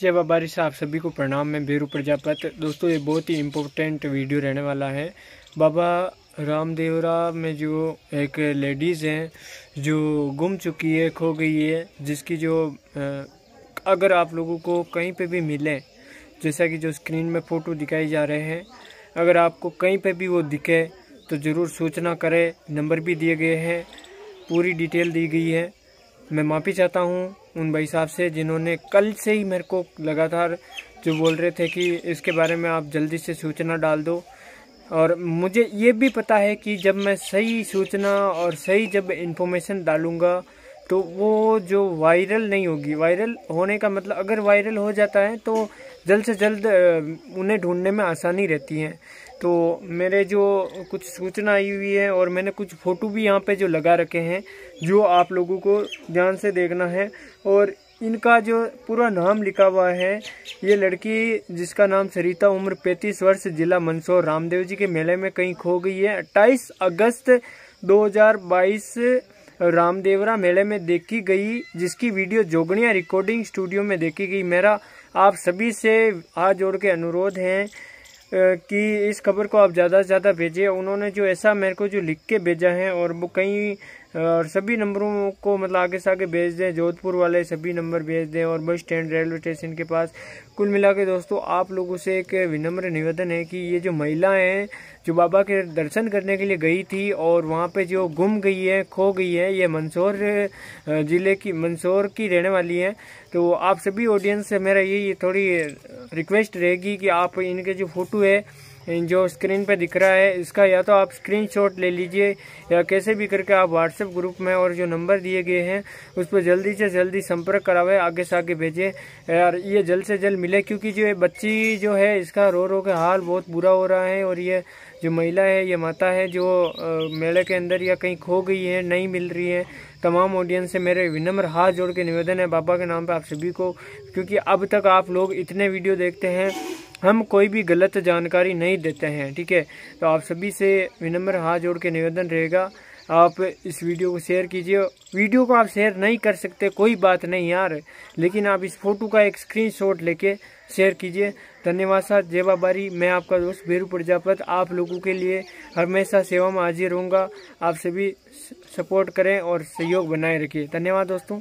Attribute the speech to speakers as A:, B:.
A: जय बाबा री आप सभी को प्रणाम मैं बेरू प्रजापत दोस्तों ये बहुत ही इम्पोर्टेंट वीडियो रहने वाला है बाबा रामदेवरा में जो एक लेडीज़ हैं जो गुम चुकी है खो गई है जिसकी जो अगर आप लोगों को कहीं पे भी मिले जैसा कि जो स्क्रीन में फ़ोटो दिखाई जा रहे हैं अगर आपको कहीं पे भी वो दिखे तो ज़रूर सूचना करें नंबर भी दिए गए हैं पूरी डिटेल दी गई है मैं माफ़ी चाहता हूँ उन भाई साहब से जिन्होंने कल से ही मेरे को लगातार जो बोल रहे थे कि इसके बारे में आप जल्दी से सूचना डाल दो और मुझे ये भी पता है कि जब मैं सही सूचना और सही जब इन्फॉर्मेशन डालूँगा तो वो जो वायरल नहीं होगी वायरल होने का मतलब अगर वायरल हो जाता है तो जल्द से जल्द उन्हें ढूंढने में आसानी रहती है तो मेरे जो कुछ सूचना आई हुई है और मैंने कुछ फ़ोटो भी यहाँ पे जो लगा रखे हैं जो आप लोगों को ध्यान से देखना है और इनका जो पूरा नाम लिखा हुआ है ये लड़की जिसका नाम सरिता उम्र 35 वर्ष जिला मंदसौर रामदेव जी के मेले में कहीं खो गई है 28 अगस्त 2022 रामदेवरा मेले में देखी गई जिसकी वीडियो जोगणिया रिकॉर्डिंग स्टूडियो में देखी गई मेरा आप सभी से हाथ जोड़ के अनुरोध हैं कि इस खबर को आप ज़्यादा से ज़्यादा भेजें उन्होंने जो ऐसा मेरे को जो लिख के भेजा है और वो कई और सभी नंबरों को मतलब आगे से आगे भेज दें जोधपुर वाले सभी नंबर भेज दें और बस स्टैंड रेलवे स्टेशन के पास कुल मिला के दोस्तों आप लोगों से एक विनम्र निवेदन है कि ये जो महिला हैं जो बाबा के दर्शन करने के लिए गई थी और वहाँ पे जो गुम गई है खो गई है ये मंदसौर ज़िले की मंदसौर की रहने वाली है तो आप सभी ऑडियंस से मेरा यही थोड़ी रिक्वेस्ट रहेगी कि आप इनके जो फ़ोटो है जो स्क्रीन पे दिख रहा है इसका या तो आप स्क्रीनशॉट ले लीजिए या कैसे भी करके आप व्हाट्सएप ग्रुप में और जो नंबर दिए गए हैं उस पर जल्दी से जल्दी संपर्क करावे आगे से आगे भेजें यार ये जल्द से जल्द मिले क्योंकि जो ये बच्ची जो है इसका रो रो के हाल बहुत बुरा हो रहा है और ये जो महिला है ये माता है जो मेले के अंदर या कहीं खो गई है नहीं मिल रही है तमाम ऑडियंस से मेरे विनम्र हाथ जोड़ के निवेदन है बाबा के नाम पर आप सभी को क्योंकि अब तक आप लोग इतने वीडियो देखते हैं हम कोई भी गलत जानकारी नहीं देते हैं ठीक है तो आप सभी से विनम्र हाथ जोड़ के निवेदन रहेगा आप इस वीडियो को शेयर कीजिए वीडियो को आप शेयर नहीं कर सकते कोई बात नहीं यार लेकिन आप इस फोटो का एक स्क्रीनशॉट लेके शेयर कीजिए धन्यवाद साहब जय बाबारी मैं आपका दोस्त भेरू प्रजापत आप लोगों के लिए हमेशा सेवा में हाजिर रहूँगा आप सभी सपोर्ट करें और सहयोग बनाए रखिए धन्यवाद दोस्तों